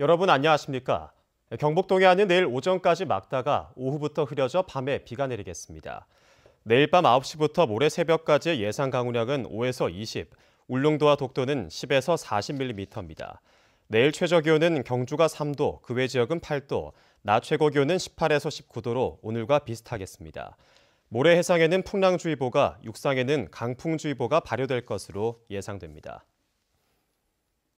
여러분 안녕하십니까? 경북 동해안은 내일 오전까지 막다가 오후부터 흐려져 밤에 비가 내리겠습니다. 내일 밤 9시부터 모레 새벽까지 예상 강우량은 5에서 20, 울릉도와 독도는 10에서 40mm입니다. 내일 최저 기온은 경주가 3도, 그 외 지역은 8도, 낮 최고 기온은 18에서 19도로 오늘과 비슷하겠습니다. 모레 해상에는 풍랑주의보가, 육상에는 강풍주의보가 발효될 것으로 예상됩니다.